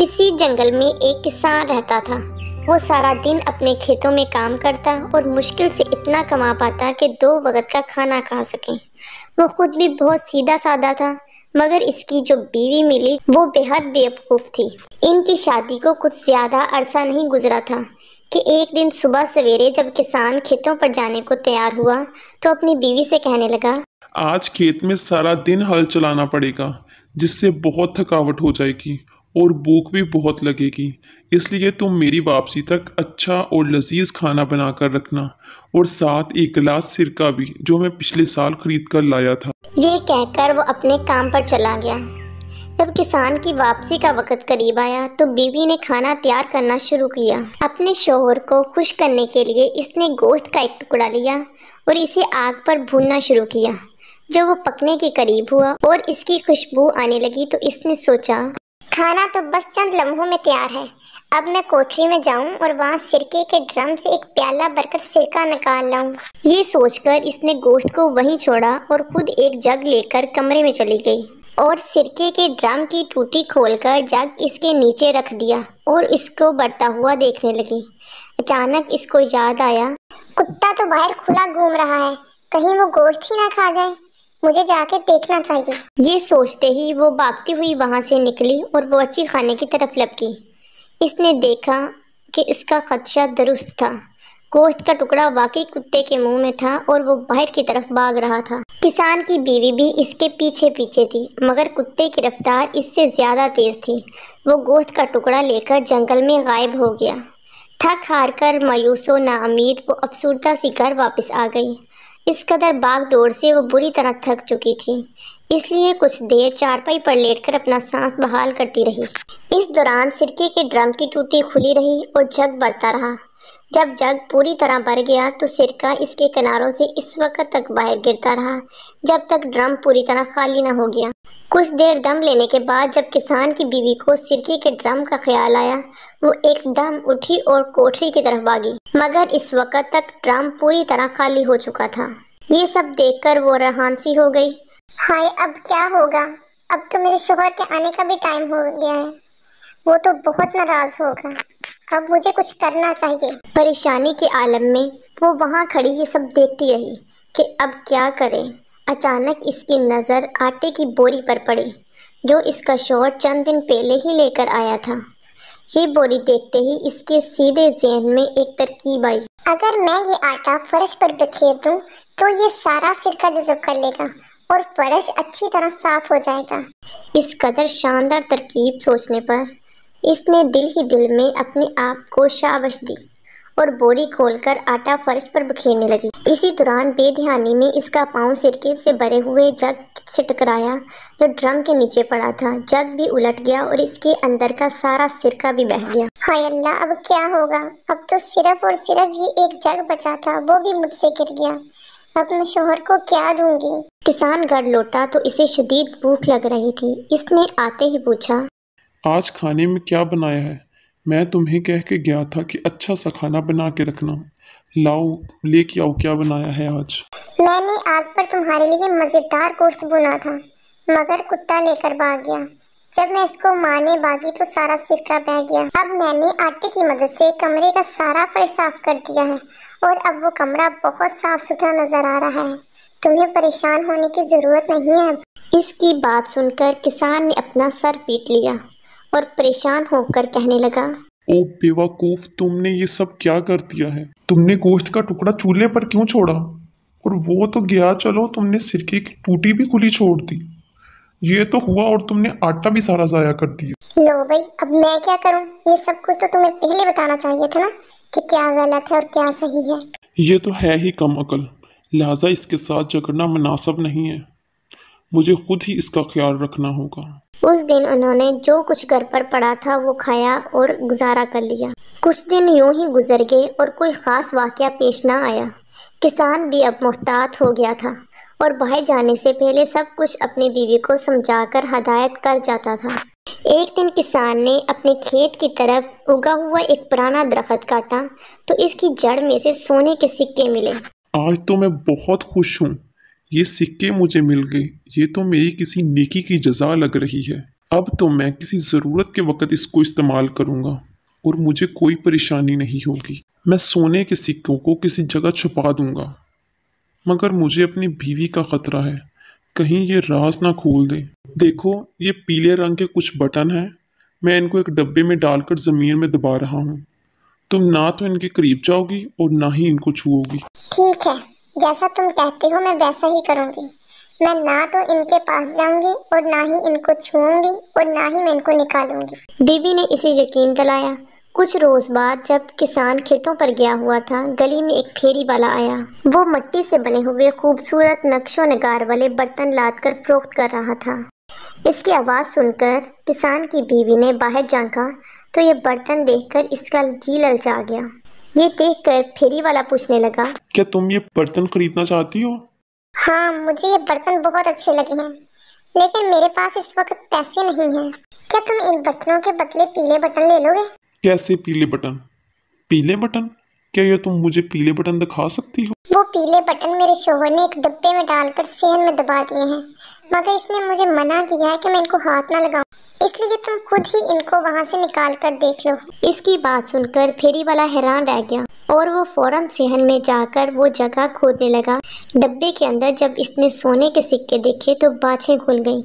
किसी जंगल में एक किसान रहता था वो सारा दिन अपने खेतों में काम करता और मुश्किल से इतना कमा पाता कि दो वक्त का खाना खा सके वो खुद भी बहुत सीधा सादा था मगर इसकी जो बीवी मिली वो बेहद बेवकूफ़ थी इनकी शादी को कुछ ज़्यादा अरसा नहीं गुजरा था कि एक दिन सुबह सवेरे जब किसान खेतों पर जाने को तैयार हुआ तो अपनी बीवी से कहने लगा आज खेत में सारा दिन हल चलाना पड़ेगा जिससे बहुत थकावट हो जाएगी और भूख भी बहुत लगेगी इसलिए तुम मेरी वापसी तक अच्छा और लजीज खाना बना कर रखना और साथ एक गिलास सिरका भी जो मैं पिछले साल खरीद कर लाया था ये कहकर वो अपने काम पर चला गया जब किसान की वापसी का वक्त करीब आया तो बीवी ने खाना तैयार करना शुरू किया अपने शोहर को खुश करने के लिए इसने गोश्त का एक टुकड़ा लिया और इसे आग पर भूनना शुरू किया जब वो पकने के करीब हुआ और इसकी खुशबू आने लगी तो इसने सोचा खाना तो बस चंद लम्हों में तैयार है अब मैं कोठरी में जाऊं और वहाँ सिरके के ड्रम से एक प्याला भरकर सिरका निकाल लाऊं। ये सोचकर इसने गोश्त को वहीं छोड़ा और खुद एक जग लेकर कमरे में चली गई और सिरके के ड्रम की टूटी खोलकर जग इसके नीचे रख दिया और इसको बढ़ता हुआ देखने लगी अचानक इसको याद आया कुत्ता तो बाहर खुला घूम रहा है कहीं वो गोश्त ही ना खा जाए मुझे जाके देखना चाहिए ये सोचते ही वो भागती हुई वहाँ से निकली और अच्छी खाने की तरफ लपकी इसने देखा कि इसका खदशा दुरुस्त था गोश्त का टुकड़ा वाकई कुत्ते के मुंह में था और वो बाहर की तरफ भाग रहा था किसान की बीवी भी इसके पीछे पीछे थी मगर कुत्ते की रफ्तार इससे ज़्यादा तेज़ थी वो गोश्त का टुकड़ा लेकर जंगल में गायब हो गया थक हार कर मायूस व नामीद वो अफसरदा सी घर वापस आ गई इस कदर बाग दौड़ से वो बुरी तरह थक चुकी थी इसलिए कुछ देर चारपाई पर लेटकर अपना सांस बहाल करती रही इस दौरान सिरके के ड्रम की टूटी खुली रही और जग बढ़ता रहा जब जग पूरी तरह भर गया तो सिरका इसके किनारों से इस वक्त तक बाहर गिरता रहा जब तक ड्रम पूरी तरह खाली ना हो गया कुछ देर दम लेने के बाद जब किसान की बीवी को सिरके के ड्रम का ख्याल आया वो एकदम उठी और कोठरी की तरफ भागी मगर इस वक्त तक ड्रम पूरी तरह खाली हो चुका था ये सब देखकर वो रहानसी हो गई हाय अब क्या होगा अब तो मेरे शोहर के आने का भी टाइम हो गया है वो तो बहुत नाराज होगा अब मुझे कुछ करना चाहिए परेशानी के आलम में वो वहाँ खड़ी ही सब देखती रही कि अब क्या करें अचानक इसकी नज़र आटे की बोरी पर पड़ी जो इसका शोर चंद दिन पहले ही लेकर आया था ये बोरी देखते ही इसके सीधे जहन में एक तरकीब आई अगर मैं ये आटा फर्श पर बिखेर दूं तो ये सारा सिरका जजब कर लेगा और फर्श अच्छी तरह साफ हो जाएगा इस कदर शानदार तरकीब सोचने पर इसने दिल ही दिल में अपने आप को शाबश दी और बोरी खोलकर आटा फर्श पर बखेरने लगी इसी दौरान बेध्यानी में इसका पांव सिरके से भरे हुए जग से टकराया जो ड्रम के नीचे पड़ा था जग भी उलट गया और इसके अंदर का सारा सिरका भी बह गया हाय अल्लाह अब क्या होगा अब तो सिर्फ और सिर्फ ये एक जग बचा था वो भी मुझसे गिर गया अब मैं शोहर को क्या दूंगी किसान घर लौटा तो इसे शदीद भूख लग रही थी इसने आते ही पूछा आज खाने में क्या बनाया है मैं तुम्हें कह के गया था कि अच्छा सा खाना बना के रखना लाओ लेके आओ क्या बनाया है आज मैंने आग पर तुम्हारे लिए मजेदार गोश्त बुना था मगर कुत्ता लेकर भाग गया जब मैं इसको मारने भागी तो सारा सिरका बह गया अब मैंने आटे की मदद से कमरे का सारा फर्श साफ कर दिया है और अब वो कमरा बहुत साफ सुथरा नजर आ रहा है तुम्हें परेशान होने की जरूरत नहीं है इसकी बात सुनकर किसान ने अपना सर पीट लिया और परेशान होकर कहने लगा ओ बेवकूफ तुमने ये सब क्या कर दिया है तुमने गोश्त का टुकड़ा चूल्हे पर क्यों छोड़ा और वो तो गया चलो तुमने सिरके की टूटी भी खुली छोड़ दी ये तो हुआ और तुमने आटा भी सारा जाया कर दिया लो भाई अब मैं क्या करूँ ये सब कुछ तो तुम्हें पहले बताना चाहिए था ना कि क्या गलत है और क्या सही है ये तो है ही कम अकल लिहाजा इसके साथ झगड़ना मुनासब नहीं है मुझे खुद ही इसका ख्याल रखना होगा उस दिन उन्होंने जो कुछ घर पर पड़ा था वो खाया और गुजारा कर लिया कुछ दिन यूं ही गुजर गए और कोई ख़ास वाक़ पेश ना आया किसान भी अब मुहतात हो गया था और बाहर जाने से पहले सब कुछ अपनी बीवी को समझाकर हदायत कर जाता था एक दिन किसान ने अपने खेत की तरफ उगा हुआ एक पुराना दरख्त काटा तो इसकी जड़ में से सोने के सिक्के मिले आज तो मैं बहुत खुश हूँ ये सिक्के मुझे मिल गए ये तो मेरी किसी नेकी की जजा लग रही है अब तो मैं किसी ज़रूरत के वक्त इसको इस्तेमाल करूँगा और मुझे कोई परेशानी नहीं होगी मैं सोने के सिक्कों को किसी जगह छुपा दूँगा मगर मुझे अपनी बीवी का ख़तरा है कहीं ये राज ना खोल दे देखो ये पीले रंग के कुछ बटन हैं मैं इनको एक डब्बे में डालकर ज़मीन में दबा रहा हूँ तुम ना तो इनके करीब जाओगी और ना ही इनको छूओगी ठीक है जैसा तुम कहते हो मैं वैसा ही करूँगी मैं ना तो इनके पास जाऊंगी और ना ही इनको छूऊंगी और ना ही मैं इनको निकालूंगी बीबी ने इसे यकीन दिलाया कुछ रोज़ बाद जब किसान खेतों पर गया हुआ था गली में एक फेरी वाला आया वो मट्टी से बने हुए खूबसूरत नक्शो नगार वाले बर्तन लाद कर फरोख्त कर रहा था इसकी आवाज़ सुनकर किसान की बीवी ने बाहर झांका तो ये बर्तन देखकर इसका जी ललचा गया ये कर फेरी वाला पूछने लगा क्या तुम ये बर्तन खरीदना चाहती हो हाँ मुझे ये बर्तन बहुत अच्छे लगे हैं लेकिन मेरे पास इस वक्त पैसे नहीं हैं। क्या तुम इन बर्तनों के बदले पीले बटन ले लोगे कैसे पीले बटन पीले बटन क्या ये तुम मुझे पीले बटन दिखा सकती हो वो पीले बटन मेरे शोहर ने एक डिब्बे में डालकर सेहन में दबा दिए हैं मगर इसने मुझे मना किया है कि मैं इनको हाथ ना लगाऊं इसलिए तुम खुद ही इनको वहाँ से निकाल कर देख लो इसकी बात सुनकर फेरी वाला हैरान रह गया और वो फौरन सेहन में जाकर वो जगह खोदने लगा डब्बे के अंदर जब इसने सोने के सिक्के देखे तो बाछें खुल गईं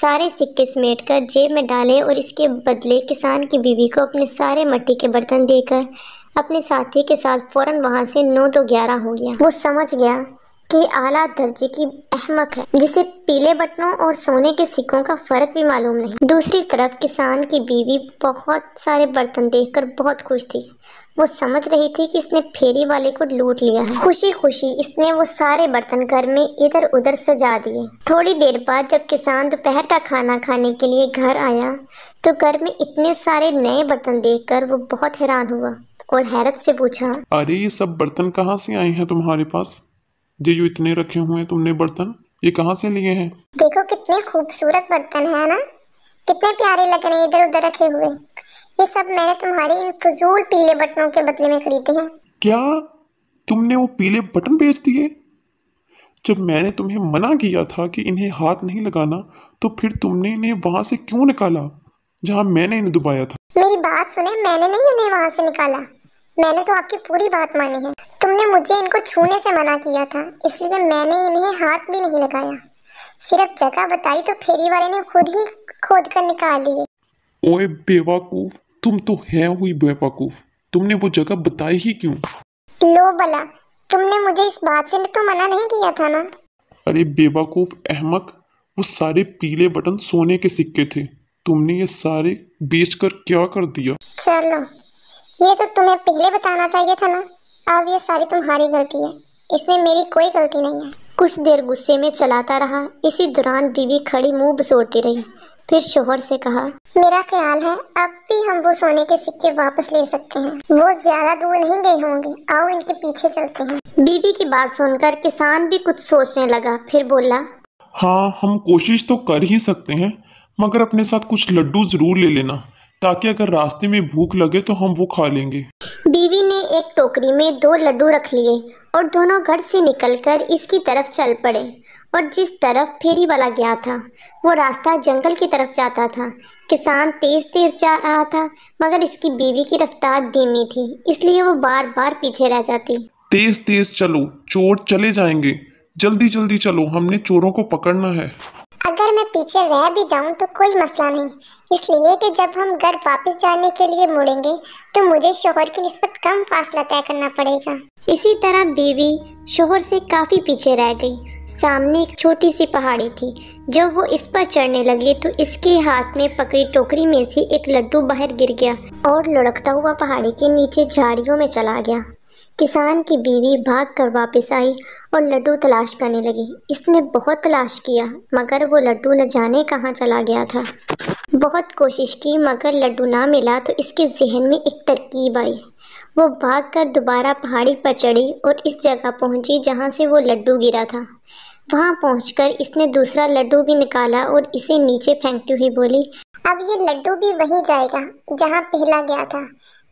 सारे सिक्के समेट कर जेब में डाले और इसके बदले किसान की बीवी को अपने सारे मट्टी के बर्तन देकर अपने साथी के साथ फौरन वहाँ से नौ तो ग्यारह हो गया वो समझ गया के आला दर्जे की अहमक है जिसे पीले बटनों और सोने के सिक्कों का फर्क भी मालूम नहीं दूसरी तरफ किसान की बीवी बहुत सारे बर्तन देखकर बहुत खुश थी वो समझ रही थी कि इसने फेरी वाले को लूट लिया है खुशी खुशी इसने वो सारे बर्तन घर में इधर उधर सजा दिए थोड़ी देर बाद जब किसान दोपहर का खाना खाने के लिए घर आया तो घर में इतने सारे नए बर्तन देखकर वो बहुत हैरान हुआ और हैरत से पूछा अरे ये सब बर्तन कहाँ से आए हैं तुम्हारे पास ये जो इतने रखे हुए हैं तुमने बर्तन ये कहाँ से लिए हैं देखो कितने खूबसूरत बर्तन है ना कितने प्यारे लग रहे हैं इधर उधर रखे हुए ये सब मैंने तुम्हारे इन फजूल पीले बटनों के बदले में खरीदे हैं क्या तुमने वो पीले बटन बेच दिए जब मैंने तुम्हें मना किया था कि इन्हें हाथ नहीं लगाना तो फिर तुमने इन्हें वहाँ से क्यों निकाला जहाँ मैंने इन्हें दुबाया था मेरी बात सुने मैंने नहीं इन्हें वहाँ से निकाला मैंने तो आपकी पूरी बात मानी है तुमने मुझे इनको छूने से मना किया था इसलिए मैंने इन्हें हाथ भी नहीं लगाया सिर्फ जगह बताई तो फेरी वाले ने खुद ही खोद कर निकाल लिए ओए बेवकूफ तुम तो है हुई बेवकूफ तुमने वो जगह बताई ही क्यों लो बला तुमने मुझे इस बात से तो मना नहीं किया था ना अरे बेवकूफ अहमक वो सारे पीले बटन सोने के सिक्के थे तुमने ये सारे बेचकर क्या कर दिया चलो ये तो तुम्हें पहले बताना चाहिए था ना अब ये सारी तुम्हारी गलती है इसमें मेरी कोई गलती नहीं है कुछ देर गुस्से में चलाता रहा इसी दौरान बीवी खड़ी मुंह बसोड़ती रही फिर शोहर से कहा मेरा ख्याल है अब भी हम वो सोने के सिक्के वापस ले सकते हैं वो ज्यादा दूर नहीं गए होंगे आओ इनके पीछे चलते हैं बीबी की बात सुनकर किसान भी कुछ सोचने लगा फिर बोला हाँ हम कोशिश तो कर ही सकते हैं मगर अपने साथ कुछ लड्डू जरूर ले लेना ताकि अगर रास्ते में भूख लगे तो हम वो खा लेंगे बीवी ने एक टोकरी में दो लड्डू रख लिए और दोनों घर से निकलकर इसकी तरफ चल पड़े और जिस तरफ फेरी वाला गया था वो रास्ता जंगल की तरफ जाता था किसान तेज तेज जा रहा था मगर इसकी बीवी की रफ्तार धीमी थी इसलिए वो बार बार पीछे रह जाती तेज तेज चलो चोर चले जाएंगे जल्दी जल्दी चलो हमने चोरों को पकड़ना है पीछे रह भी जाऊं तो कोई मसला नहीं इसलिए कि जब हम घर वापस जाने के लिए मुड़ेंगे तो मुझे शोहर की नस्बत कम फासला तय करना पड़ेगा इसी तरह बीवी शोहर से काफ़ी पीछे रह गई सामने एक छोटी सी पहाड़ी थी जब वो इस पर चढ़ने लगी तो इसके हाथ में पकड़ी टोकरी में से एक लड्डू बाहर गिर गया और लुढ़कता हुआ पहाड़ी के नीचे झाड़ियों में चला गया किसान की बीवी भाग कर वापस आई और लड्डू तलाश करने लगी इसने बहुत तलाश किया मगर वो लड्डू न जाने कहाँ चला गया था बहुत कोशिश की मगर लड्डू ना मिला तो इसके जहन में एक तरकीब आई वो भाग कर दोबारा पहाड़ी पर चढ़ी और इस जगह पहुंची जहाँ से वो लड्डू गिरा था वहाँ कर इसने दूसरा लड्डू भी निकाला और इसे नीचे फेंकती हुई बोली अब ये लड्डू भी वहीं जाएगा जहाँ पहला गया था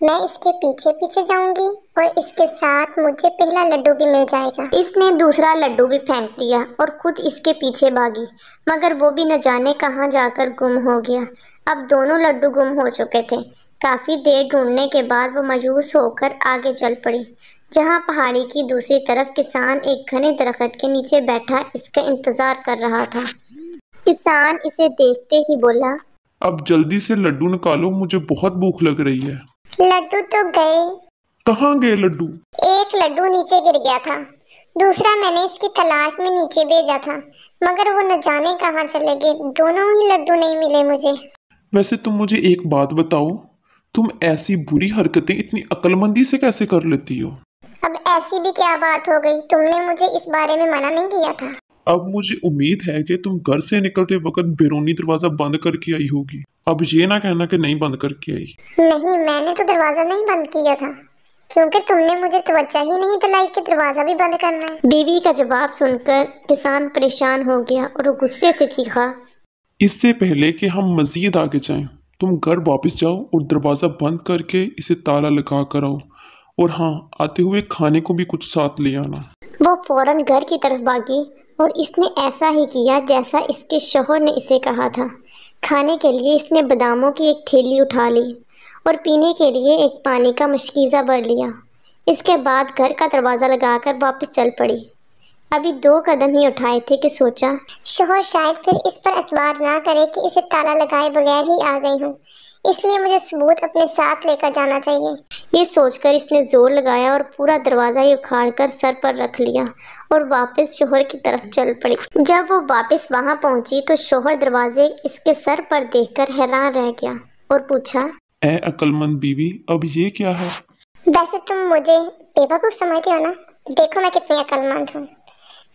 मैं इसके पीछे पीछे जाऊंगी और इसके साथ मुझे पहला लड्डू भी मिल जाएगा इसने दूसरा लड्डू भी फेंक दिया और खुद इसके पीछे भागी मगर वो भी न जाने कहाँ जाकर गुम हो गया अब दोनों लड्डू गुम हो चुके थे काफ़ी देर ढूंढने के बाद वो मायूस होकर आगे चल पड़ी जहाँ पहाड़ी की दूसरी तरफ किसान एक घने दरख्त के नीचे बैठा इसका इंतज़ार कर रहा था किसान इसे देखते ही बोला अब जल्दी से लड्डू निकालो मुझे बहुत भूख लग रही है लड्डू तो गए कहाँ गए लड्डू एक लड्डू नीचे गिर गया था दूसरा मैंने इसकी तलाश में नीचे भेजा था मगर वो न जाने कहाँ चले गए दोनों ही लड्डू नहीं मिले मुझे वैसे तुम मुझे एक बात बताओ तुम ऐसी बुरी हरकतें इतनी अक्लमंदी से कैसे कर लेती हो अब ऐसी भी क्या बात हो गई तुमने मुझे इस बारे में मना नहीं किया था अब मुझे उम्मीद है कि तुम घर से निकलते वक्त बेरोनी दरवाजा बंद करके आई होगी अब ये ना कहना कि नहीं बंद करके आई नहीं मैंने तो दरवाजा नहीं बंद किया था क्योंकि तुमने मुझे त्वचा ही नहीं दिलाई कि दरवाजा भी बंद करना है बीवी का जवाब सुनकर किसान परेशान हो गया और गुस्से से चीखा इससे पहले कि हम मजीद आगे जाएं तुम घर वापस जाओ और दरवाज़ा बंद करके इसे ताला लगा कर आओ और हाँ आते हुए खाने को भी कुछ साथ ले आना वो फौरन घर की तरफ भागी और इसने ऐसा ही किया जैसा इसके शोहर ने इसे कहा था खाने के लिए इसने बादामों की एक थैली उठा ली और पीने के लिए एक पानी का मशकीज़ा भर लिया इसके बाद घर का दरवाज़ा लगाकर वापस चल पड़ी अभी दो कदम ही उठाए थे कि सोचा शोहर शायद फिर इस पर अतबार ना करे कि इसे ताला लगाए बगैर ही आ गई हूँ इसलिए मुझे सबूत अपने साथ लेकर जाना चाहिए ये सोचकर इसने जोर लगाया और पूरा दरवाज़ा ही कर सर पर रख लिया और वापस शोहर की तरफ चल पड़ी जब वो वापस वहाँ पहुँची तो शोहर दरवाजे इसके सर पर देखकर हैरान रह गया और पूछा ए अक्लमंद बीवी अब ये क्या है वैसे तुम मुझे बेवकूफ़ समझते हो ना देखो मैं कितनी अक्लमंद हूँ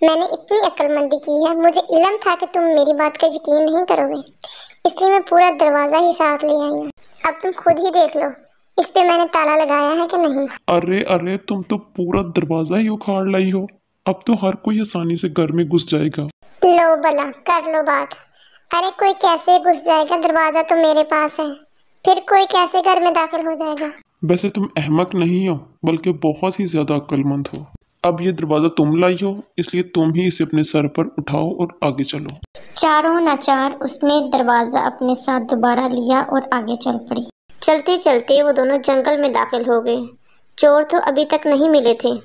मैंने इतनी अक्लमंदी की है मुझे इलम था कि तुम मेरी बात का यकीन नहीं करोगे इसलिए मैं पूरा दरवाज़ा ही साथ ले आई हूँ अब तुम खुद ही देख लो इस पे मैंने ताला लगाया है कि नहीं अरे अरे तुम तो पूरा दरवाज़ा ही उखाड़ लाई हो अब तो हर कोई आसानी से घर में घुस जाएगा लो भला कर लो बात अरे कोई कैसे घुस जाएगा दरवाज़ा तो मेरे पास है फिर कोई कैसे घर में दाखिल हो जाएगा वैसे तुम अहमक नहीं हो बल्कि बहुत ही ज़्यादा अक्लमंद हो अब ये दरवाज़ा तुम लाई हो इसलिए तुम ही इसे अपने सर पर उठाओ और आगे चलो चारों नाचार उसने दरवाज़ा अपने साथ दोबारा लिया और आगे चल पड़ी चलते चलते वो दोनों जंगल में दाखिल हो गए चोर तो अभी तक नहीं मिले थे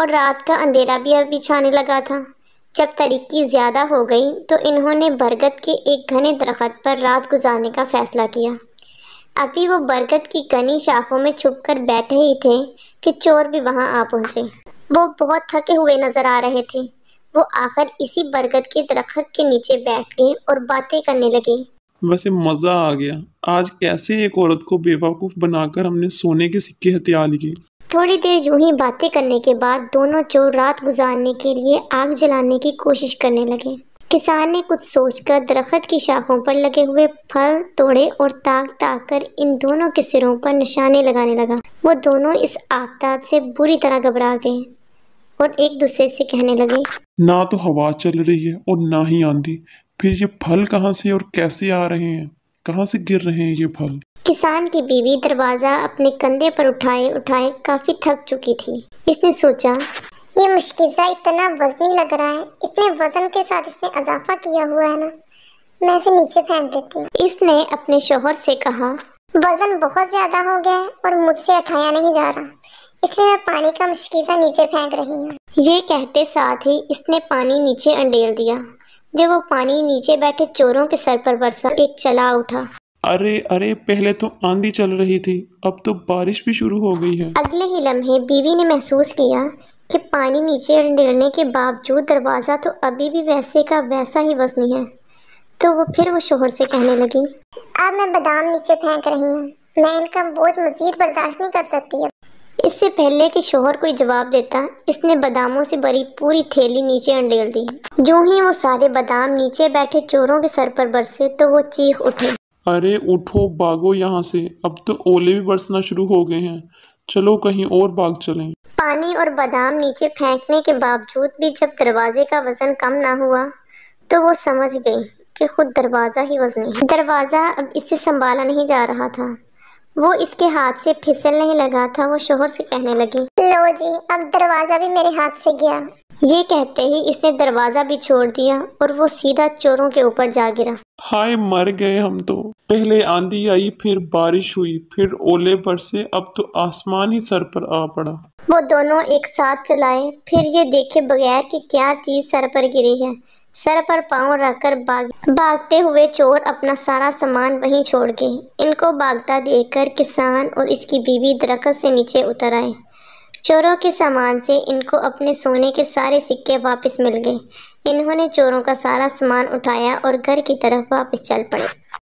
और रात का अंधेरा भी अभी छाने लगा था जब तरीकी ज़्यादा हो गई तो इन्होंने बरगद के एक घने दरख्त पर रात गुजारने का फ़ैसला किया अभी वो बरगद की घनी शाखों में छुप कर बैठे ही थे कि चोर भी वहाँ आ पहुँचे वो बहुत थके हुए नजर आ रहे थे वो आकर इसी बरगद के दरख्त के नीचे बैठ गए और बातें करने लगे वैसे मज़ा आ गया आज कैसे एक औरत को बेवकूफ़ बनाकर हमने सोने के सिक्के हथियार लिए थोड़ी देर यूं ही बातें करने के बाद दोनों चोर रात गुजारने के लिए आग जलाने की कोशिश करने लगे किसान ने कुछ सोचकर दरख्त की शाखों पर लगे हुए फल तोड़े और ताक ताक कर इन दोनों के सिरों पर निशाने लगाने लगा वो दोनों इस आफताब से बुरी तरह घबरा गए और एक दूसरे से कहने लगे ना तो हवा चल रही है और ना ही आंधी फिर ये फल कहाँ से और कैसे आ रहे हैं कहाँ से गिर रहे हैं ये फल किसान की बीवी दरवाज़ा अपने कंधे पर उठाए उठाए काफ़ी थक चुकी थी इसने सोचा ये मुश्किजा इतना वजनी लग रहा है इतने वजन के साथ इसने अजाफा किया हुआ है ना मैं इसे नीचे फेंक देती हूँ इसने अपने शोहर से कहा वजन बहुत ज्यादा हो गया है और मुझसे उठाया नहीं जा रहा इसलिए मैं पानी का मुश्किजा नीचे फेंक रही हूँ ये कहते साथ ही इसने पानी नीचे अंडेल दिया जब वो पानी नीचे बैठे चोरों के सर पर बरसा एक चला उठा अरे अरे पहले तो आंधी चल रही थी अब तो बारिश भी शुरू हो गई है अगले ही लम्हे बीवी ने महसूस किया कि पानी नीचे अंडेलने के बावजूद दरवाज़ा तो अभी भी वैसे का वैसा ही वसनी है तो वो फिर वो शोहर से कहने लगी अब मैं बादाम नीचे फेंक रही हूँ मैं इनका बोझ मजीद बर्दाश्त नहीं कर सकती इससे पहले कि शोहर कोई जवाब देता इसने बादामों से भरी पूरी थैली नीचे अंडेल दी जो ही वो सारे बादाम नीचे बैठे चोरों के सर पर बरसे तो वो चीख उठे अरे उठो भागो यहाँ से अब तो ओले भी बरसना शुरू हो गए हैं चलो कहीं और भाग चलें। पानी और बादाम नीचे फेंकने के बावजूद भी जब दरवाजे का वजन कम ना हुआ तो वो समझ गई कि खुद दरवाज़ा ही वजनी दरवाज़ा अब इसे संभाला नहीं जा रहा था वो इसके हाथ से फिसल नहीं लगा था वो शोहर से कहने लगी लो जी अब दरवाज़ा भी मेरे हाथ से गया ये कहते ही इसने दरवाज़ा भी छोड़ दिया और वो सीधा चोरों के ऊपर जा गिरा हाय मर गए हम तो पहले आंधी आई फिर बारिश हुई फिर ओले बरसे अब तो आसमान ही सर पर आ पड़ा वो दोनों एक साथ चलाए फिर ये देखे बगैर कि क्या चीज़ सर पर गिरी है सर पर पांव रखकर भाग भागते हुए चोर अपना सारा सामान वहीं छोड़ गए इनको भागता देखकर किसान और इसकी बीवी दरख्त से नीचे उतर आए चोरों के सामान से इनको अपने सोने के सारे सिक्के वापस मिल गए इन्होंने चोरों का सारा सामान उठाया और घर की तरफ वापस चल पड़े